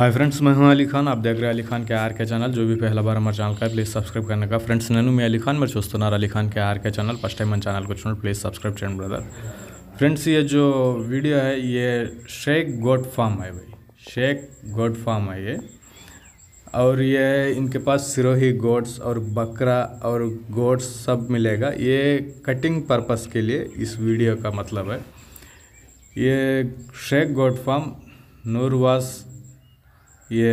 hi friends मैं हूं अली खान आप देख रहे हैं अली खान के आर के चैनल जो भी पहला बार हमारे चैनल का है प्लीज़ सब्सक्राइब करने का फ्रेंड्स नैनू मैं अली खान मेरे दोस्तों अली खान के आर के चैनल फर्स्ट टाइम मन चैनल को चुनो प्लीज़ सब्सक्राइब चैन ब्रदर फ्रेंड्स ये जो वीडियो है ये शेख गोड फार्म है भाई शेख गोड फार्म है ये और ये इनके पास सिरोही गोड्स और बकरा और गोड्स सब मिलेगा ये कटिंग पर्पज़ के लिए इस वीडियो का मतलब है ये शेख गोड फार्म नूरवास ये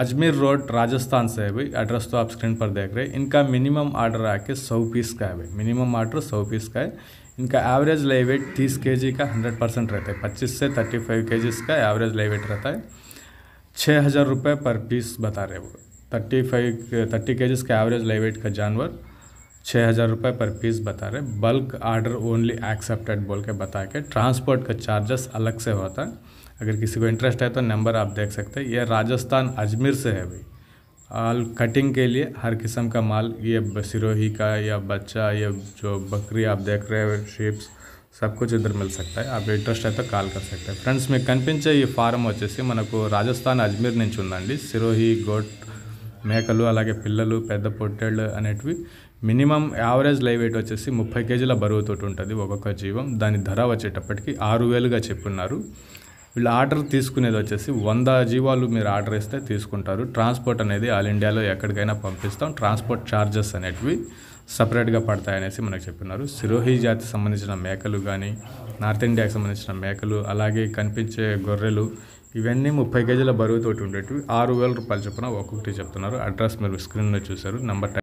अजमेर रोड राजस्थान से है भाई एड्रेस तो आप स्क्रीन पर देख रहे हैं इनका मिनिमम ऑर्डर आके सौ पीस का है भाई मिनिमम ऑर्डर सौ पीस का है इनका एवरेज लाइव वेट तीस के जी का हंड्रेड परसेंट रहता है पच्चीस से थर्टी फाइव के जीज़ का एवरेज लाइव वेट रहता है छः हज़ार रुपये पर पीस बता रहे वो थर्टी फाइव थर्टी के जीज का एवरेज लाइव वेट का जानवर छः हज़ार रुपये पर पीस बता रहे बल्क आर्डर ओनली एक्सेप्टेड बोल के बता के ट्रांसपोर्ट का चार्जेस अलग से होता है अगर किसी को इंटरेस्ट है तो नंबर आप देख सकते हैं ये राजस्थान अजमेर से है भाई आल कटिंग के लिए हर किस्म का माल ये सिरोही का या बच्चा या जो बकरी आप देख रहे हो शेप्स सब कुछ इधर मिल सकता है आप इंटरेस्ट है तो कॉल कर सकते हैं ఫ్రెండ్స్ మీకు కనిపించే फार्म वे मन को राजस्थान अजमेर नीचे ఉందండి सिरोही गोट మేకలు అలాగే పిల్లలు పెద్ద పొట్టేళ్ళు అనేటివి మినిమం యావరేజ్ లైవ్ వెయిట్ వచ్చేసి ముప్పై కేజీల బరువుతోటి ఉంటుంది ఒక్కొక్క జీవం దాని ధర వచ్చేటప్పటికి ఆరు వేలుగా చెప్పున్నారు వీళ్ళు ఆర్డర్ తీసుకునేది వచ్చేసి వంద జీవాలు మీరు ఆర్డర్ ఇస్తే తీసుకుంటారు ట్రాన్స్పోర్ట్ అనేది ఆల్ ఇండియాలో ఎక్కడికైనా పంపిస్తాం ట్రాన్స్పోర్ట్ ఛార్జెస్ అనేటివి సపరేట్గా పడతాయనేసి మనకు చెప్పినారు సిరోహి జాతికి సంబంధించిన మేకలు కానీ నార్త్ ఇండియాకి సంబంధించిన మేకలు అలాగే కనిపించే గొర్రెలు ఇవన్నీ ముప్పై కేజీల బరువుతోటి ఉండేటివి ఆరు వేల రూపాయలు చొప్పున ఒక్కొక్కటి చెప్తున్నారు అడ్రస్ మీరు స్క్రీన్లో చూశారు నెంబర్